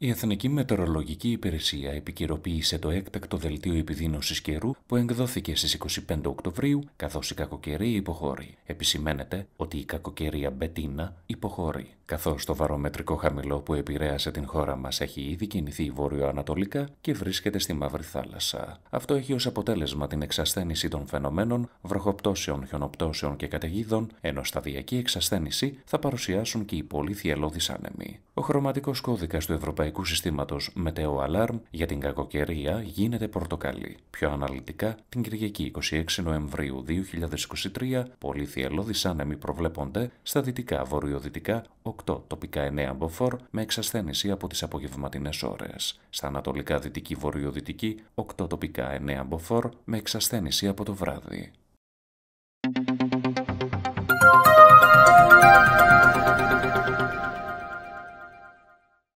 Η Εθνική Μετεωρολογική Υπηρεσία επικαιροποίησε το έκτακτο δελτίο επιδείνωσης καιρού που εκδόθηκε στις 25 Οκτωβρίου, καθώς η κακοκαιρία υποχώρει. Επισημαίνεται ότι η κακοκαιρία Μπετίνα υποχώρει, Καθώς το βαρομετρικό χαμηλό που επηρέασε την χώρα μας έχει ήδη βορειοανατολικά και βρίσκεται στη Μαύρη Θάλασσα. Αυτό έχει ως αποτέλεσμα την εξασθένιση των φαινομένων βροχοπτώσεων, χιονοπτώσεων και καταιγίδων, ενώ σταδιακή εξασθένιση θα παρουσιάσουν και οι πολύ θυελώδεις άνεμοι. Ο χρωματικός κώδικας του Ευρωπαϊκού Ευρωπαϊκού Συστήματος Μετεο Alarm για την κακοκαιρία γίνεται πορτοκαλί. Πιο αναλυτικά, την Κυριακή 26 Νοεμβρίου 2023, πολλοί θυελώδει άνεμοι προβλέπονται στα δυτικά βορειοδυτικά 8 τοπικά 9 μποφόρ με εξασθένηση από τις απογευματινές ώρες. Στα ανατολικά δυτική βορειοδυτική 8 τοπικά 9 μποφόρ με εξασθένηση από το βράδυ.